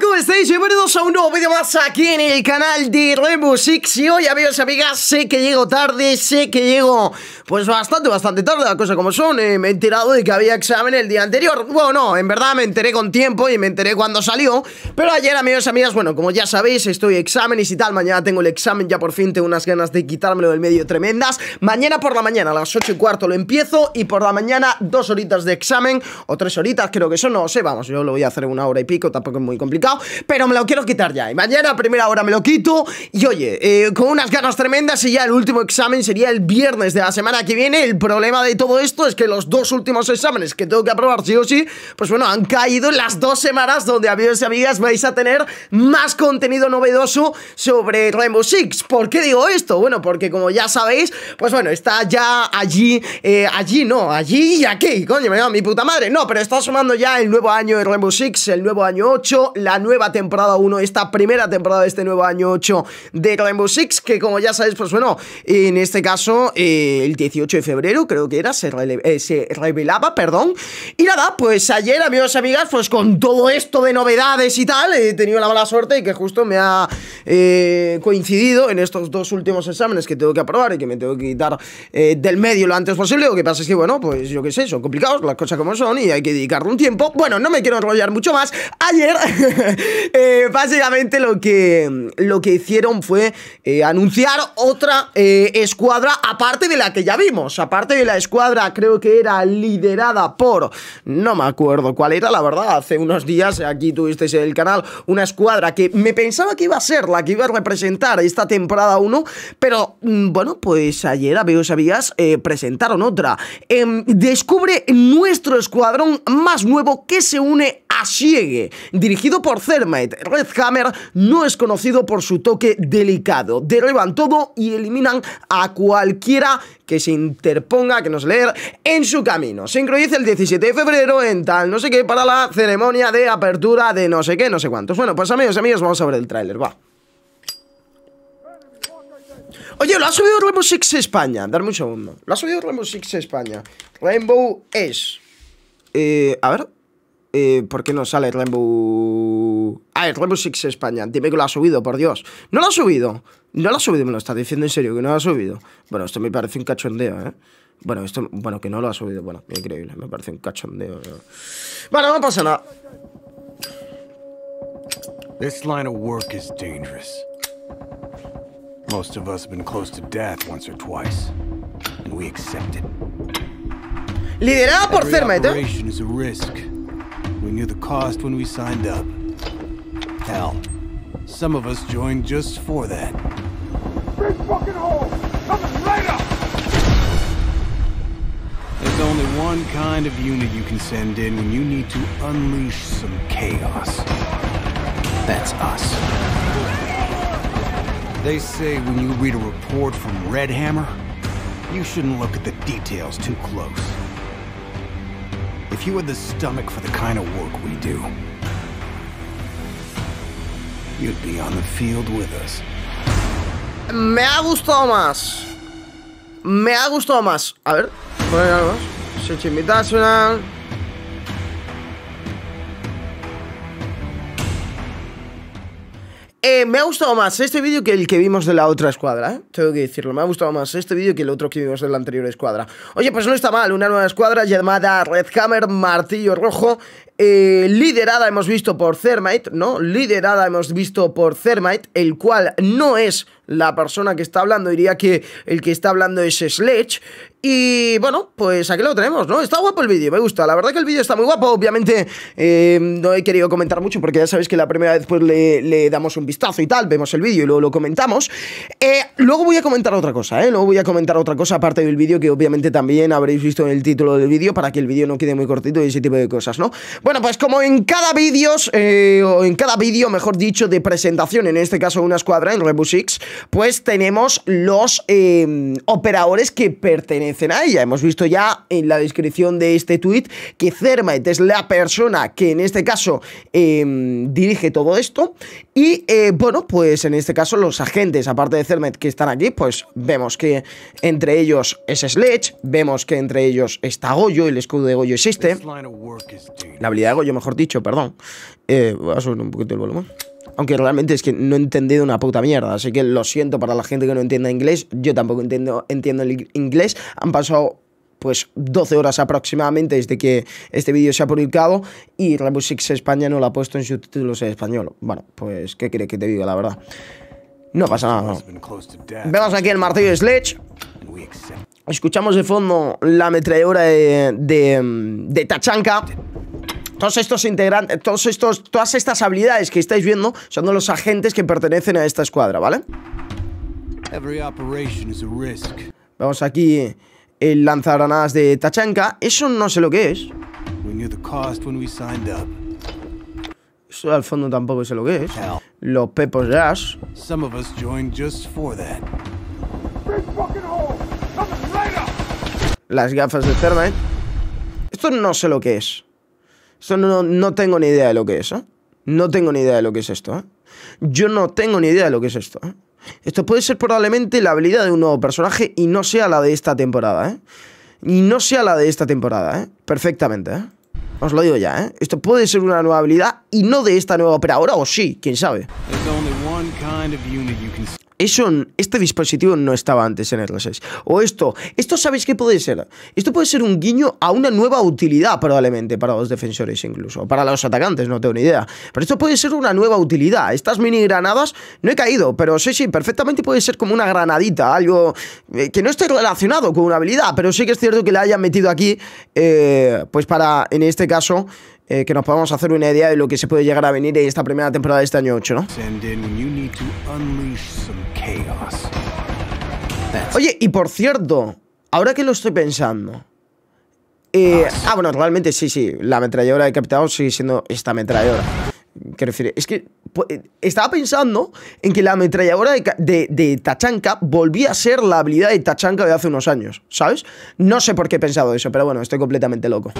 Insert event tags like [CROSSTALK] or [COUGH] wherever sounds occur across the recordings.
¿Cómo estáis? Bienvenidos a un nuevo vídeo más aquí en el canal de Six Y hoy, amigos y amigas, sé que llego tarde, sé que llego pues bastante, bastante tarde Las cosas como son, eh, me he enterado de que había examen el día anterior Bueno, no, en verdad me enteré con tiempo y me enteré cuando salió Pero ayer, amigos y amigas, bueno, como ya sabéis, estoy exámenes y tal Mañana tengo el examen, ya por fin tengo unas ganas de quitármelo del medio tremendas Mañana por la mañana, a las 8 y cuarto lo empiezo Y por la mañana, dos horitas de examen, o tres horitas creo que eso no sé, vamos, yo lo voy a hacer una hora y pico, tampoco es muy complicado pero me lo quiero quitar ya. Y mañana a primera hora me lo quito. Y oye, eh, con unas ganas tremendas y ya el último examen sería el viernes de la semana que viene. El problema de todo esto es que los dos últimos exámenes que tengo que aprobar sí o sí, pues bueno, han caído las dos semanas donde amigos y amigas vais a tener más contenido novedoso sobre Rainbow Six. ¿Por qué digo esto? Bueno, porque como ya sabéis, pues bueno, está ya allí, eh, allí no, allí y aquí, coño, me mi puta madre. No, pero está sumando ya el nuevo año de Rainbow Six, el nuevo año 8, la nueva temporada 1, esta primera temporada de este nuevo año 8 de Rainbow Six, que como ya sabéis, pues bueno, en este caso, eh, el 18 de febrero, creo que era, eh, se, revelaba, perdón. Y nada, pues ayer, amigos y amigas, pues con todo esto de novedades y tal, he tenido la mala suerte y que justo me ha eh, coincidido en estos dos últimos exámenes que tengo que aprobar y que me tengo que quitar del medio lo antes posible. Lo que pasa es que, bueno, pues yo qué sé, son complicados, las cosas como son y hay que dedicarle un tiempo. Bueno, no me quiero enrollar mucho más. Ayer [LAUGHS] [LAUGHS] Eh, básicamente lo que, lo que hicieron fue eh, anunciar otra eh, escuadra aparte de la que ya vimos. Aparte de la escuadra, creo que era liderada por... No me acuerdo cuál era, la verdad. Hace unos días aquí tuvisteis en el canal una escuadra que me pensaba que iba a ser la que iba a representar esta temporada 1. Pero mm, bueno, pues ayer, veo sabías, presentaron otra. Em, descubre nuestro escuadrón más nuevo que se une a Siegue, dirigido por Thermite, Red Hammer no es conocido por su toque delicado. Derriban todo y eliminan a cualquiera que se interponga, que nos leer, en su camino. Se incluye el 17 de febrero en tal no sé qué para la ceremonia de apertura de no sé qué, no sé cuántos. Bueno, pues amigos, amigos, vamos a ver el tráiler, va. Oye, lo ha subido Rainbow Six España. Dar mucho segundo. Lo ha subido Rainbow Six España. Rainbow es... Eh, a ver, eh, ¿por qué no sale Rainbow... Ah, el Rainbow Six España. Dime que lo ha subido, por Dios. No lo ha subido. No lo ha subido, me lo está diciendo en serio, que no lo ha subido. Bueno, esto me parece un cachondeo, ¿eh? Bueno, esto, bueno, que no lo ha subido, bueno, increíble, me parece un cachondeo. Bueno, no pasa nada. This Liderada por Zermatt, ¿eh? We knew the cost when we signed up. Hell, some of us joined just for that. Big fucking hole! Coming right up! There's only one kind of unit you can send in when you need to unleash some chaos. That's us. They say when you read a report from Redhammer, you shouldn't look at the details too close. If you had the stomach for the kind of work we do, you'd be on the field with us. Me ha gustado Thomas. A ver, voy a ver más. Eh, me ha gustado más este vídeo que el que vimos de la otra escuadra, ¿eh? Tengo que decirlo, me ha gustado más este vídeo que el otro que vimos de la anterior escuadra. Oye, pues no está mal, una nueva escuadra llamada Red Hammer, Martillo Rojo, eh, liderada hemos visto por Thermite, ¿no? Liderada hemos visto por Thermite, el cual no es la persona que está hablando, diría que el que está hablando es Sledge. Y bueno, pues aquí lo tenemos, ¿no? Está guapo el vídeo, me gusta. La verdad que el vídeo está muy guapo. Obviamente eh, no he querido comentar mucho porque ya sabéis que la primera vez pues le, damos un vistazo y tal, vemos el vídeo y luego lo comentamos. Eh, luego voy a comentar otra cosa, ¿eh? Luego voy a comentar otra cosa aparte del vídeo que obviamente también habréis visto en el título del vídeo para que el vídeo no quede muy cortito y ese tipo de cosas, ¿no? Bueno, pues como en cada vídeo, eh, o en cada vídeo, mejor dicho, de presentación, en este caso una escuadra en Rebus pues tenemos los em, operadores que pertenecen a ella. Hemos visto ya en la descripción de este tweet que Thermite es la persona que en este caso em, dirige todo esto. Y eh, bueno, pues en este caso los agentes, aparte de Thermite que están aquí, pues vemos que entre ellos es Sledge, vemos que entre ellos está Goyo, el escudo de Goyo existe. Yo yo mejor dicho, perdón. Eh, voy a subir un poquito el volumen. Aunque realmente es que no he entendido una puta mierda, así que lo siento para la gente que no entienda inglés, yo tampoco entiendo, entiendo el inglés, han pasado pues 12 horas aproximadamente desde que este vídeo se ha publicado y Rebus Six España no lo ha puesto en sus títulos en español. Bueno, pues qué quiere que te diga la verdad. No pasa nada. Vemos aquí el martillo de Sledge. Escuchamos de fondo la ametralladora de, de, de Tachanka estos todos estos, todas estas habilidades que estáis viendo son los agentes que pertenecen a esta escuadra, ¿vale? Vamos aquí el granadas de Tachanka. Eso no sé lo que es. Eso al fondo tampoco sé lo que es. Los pepos dash. Las gafas de Thermite. ¿eh? Esto no sé lo que es no, tengo ni idea de lo que es, ¿eh? No tengo ni idea de lo que es esto, ¿eh? Yo no tengo ni idea de lo que es esto, ¿eh? Esto puede ser probablemente la habilidad de un nuevo personaje y no sea la de esta temporada, ¿eh? Y no sea la de esta temporada, ¿eh? Perfectamente, ¿eh? Os lo digo ya, ¿eh? Esto puede ser una nueva habilidad y no de esta nueva, operadora o sí, quién sabe este dispositivo no estaba antes en R6. O esto, esto sabéis qué puede ser. Esto puede ser un guiño a una nueva utilidad probablemente para los defensores incluso, para los atacantes, no tengo ni idea. Pero esto puede ser una nueva utilidad. Estas mini granadas, no he caído, pero sí, sí, perfectamente puede ser como una granadita, algo eh, que no esté relacionado con una habilidad, pero sí que es cierto que la hayan metido aquí, eh, pues para, en este caso, eh, que nos podamos hacer una idea de lo que se puede llegar a venir en esta primera temporada de este año 8, ¿no? Oye, y por cierto, ahora que lo estoy pensando... Eh, ah, bueno, realmente sí, sí, la ametralladora de Capitano sigue siendo esta ametralladora. Quiero decir, es que pues, eh, estaba pensando en que la ametralladora de, de, de, Tachanka volvía a ser la habilidad de Tachanka de hace unos años, ¿sabes? No sé por qué he pensado eso, pero bueno, estoy completamente loco.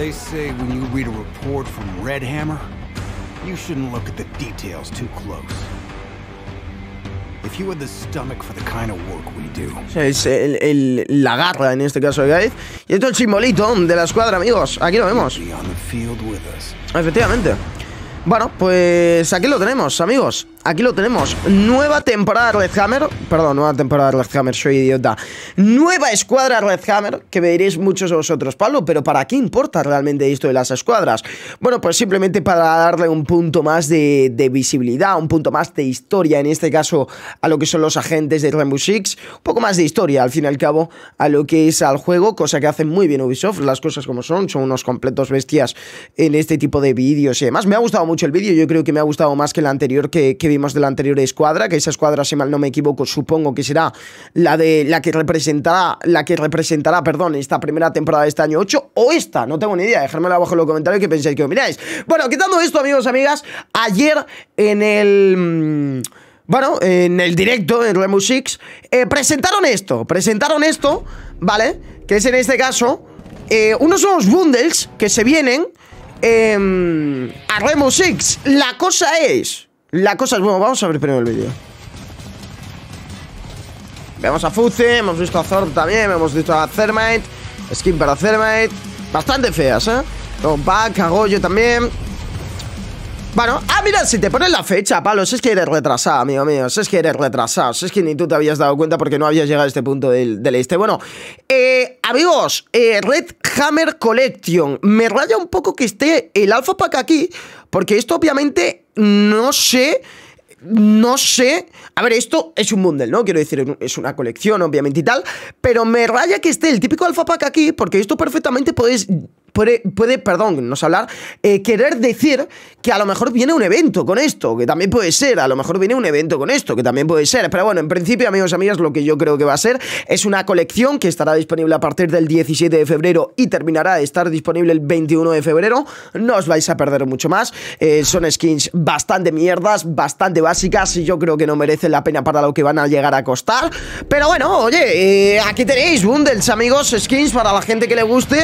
They say when you read a report from Red Hammer, you shouldn't look at the details too close. If you had the stomach for the kind of work we do. Es el, el, la garra en este caso de Gaeth. Y esto es el simbolito de la escuadra, amigos. Aquí lo vemos. Efectivamente. Bueno, pues aquí lo tenemos, amigos. Aquí lo tenemos. Nueva temporada de Red Hammer. Perdón, nueva temporada de Red Hammer, soy idiota. Nueva escuadra Red Hammer, que veréis muchos de vosotros, Pablo, pero ¿para qué importa realmente esto de las escuadras? Bueno, pues simplemente para darle un punto más de, visibilidad, un punto más de historia, en este caso a lo que son los agentes de Rainbow Six, un poco más de historia, al fin y al cabo, a lo que es al juego, cosa que hacen muy bien Ubisoft, las cosas como son, son unos completos bestias en este tipo de vídeos y demás. Me ha gustado mucho el vídeo, yo creo que me ha gustado más que el anterior que vimos de la anterior escuadra, que esa escuadra, si mal no me equivoco, supongo que será la de la que representará, la que representará, perdón, esta primera temporada de este año 8 o esta, no tengo ni idea, Dejármela abajo en los comentarios que pensáis que miráis. Bueno, quitando esto, amigos, amigas, ayer en el... Mm, bueno, en el directo, en Remus 6, eh, presentaron esto, presentaron esto, ¿vale? Que es en este caso, eh, unos nuevos bundles que se vienen em, a Remus 6. La cosa es la cosa es, bueno, vamos a ver primero el vídeo Vemos a Fuce. hemos visto a Thor también, hemos visto a Thermite Skin para Thermite Bastante feas, ¿eh? Con Pack, yo también bueno, ah, mira, si te pones la fecha, palos, es que eres retrasado, amigo mío, es que eres retrasado, es que ni tú te habías dado cuenta porque no habías llegado a este punto del, del este. Bueno, eh, amigos, eh, Red Hammer Collection, me raya un poco que esté el Alpha Pack aquí, porque esto obviamente no sé no sé. A ver, esto es un bundle, ¿no? Quiero decir, es una colección, obviamente y tal. Pero me raya que esté el típico Pack aquí, porque esto perfectamente podéis puede, perdón, no hablar, eh, querer decir que a lo mejor viene un evento con esto, que también puede ser, a lo mejor viene un evento con esto, que también puede ser. Pero bueno, en principio, amigos y amigas, lo que yo creo que va a ser es una colección que estará disponible a partir del 17 de febrero y terminará de estar disponible el 21 de febrero. No os vais a perder mucho más. Eh, son skins bastante mierdas, bastante básicas y yo creo que no merecen la pena para lo que van a llegar a costar. Pero bueno, oye, eh, aquí tenéis bundles, amigos, skins para la gente que le guste.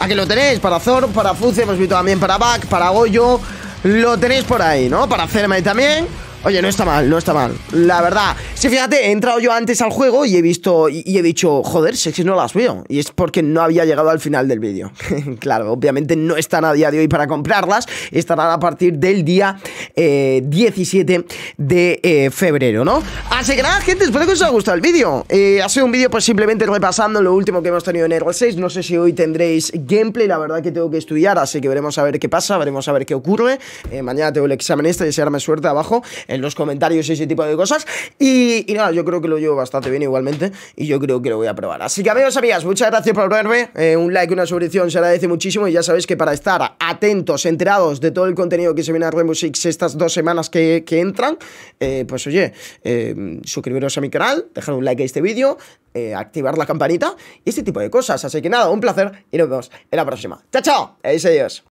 Aquí lo tenéis para Zor, para Fuzzi, hemos visto también para Back, para Goyo. Lo tenéis por ahí, ¿no? Para y también. Oye, no está mal, no está mal. La verdad, si fíjate, he entrado yo antes al juego y he visto y, he dicho, joder, si no las veo. Y es porque no había llegado al final del vídeo. [LAUGHS] claro, obviamente no están a día de hoy para comprarlas, estarán a partir del día 17 eh, de eh, febrero, ¿no? Así que nada, gente, espero que os haya gustado el vídeo. Eh, ha sido un vídeo pues simplemente repasando lo último que hemos tenido en R6. No sé si hoy tendréis gameplay, la verdad que tengo que estudiar, así que veremos a ver qué pasa, veremos a ver qué ocurre. mañana tengo el examen este, desearme suerte abajo los comentarios y ese tipo de cosas. Y, nada, yo creo que lo llevo bastante bien igualmente y yo creo que lo voy a probar. Así que amigos, amigas, muchas gracias por verme. Eh, un like, una suscripción se agradece muchísimo y ya sabéis que para estar atentos, enterados de todo el contenido que se viene a Rainbow estas dos semanas que, entran, eh, pues oye, em, suscribiros a mi canal, dejar un like a este vídeo, eh, activar la campanita y este tipo de cosas. Así que nada, un placer y nos vemos en la próxima. ¡Chao, chao! Adiós, adiós.